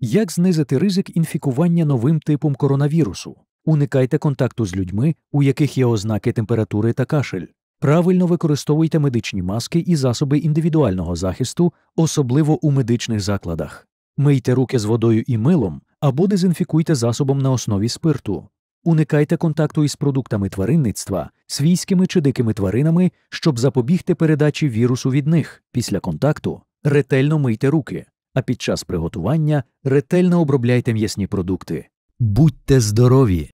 Як знизити ризик інфікування новим типом коронавірусу? Уникайте контакту з людьми, у яких є ознаки температури та кашель. Правильно використовуйте медичні маски і засоби індивідуального захисту, особливо у медичних закладах. Мийте руки з водою і милом або дезінфікуйте засобом на основі спирту. Уникайте контакту із продуктами тваринництва, свійськими чи дикими тваринами, щоб запобігти передачі вірусу від них після контакту. Ретельно мийте руки а під час приготування ретельно обробляйте м'ясні продукти. Будьте здорові!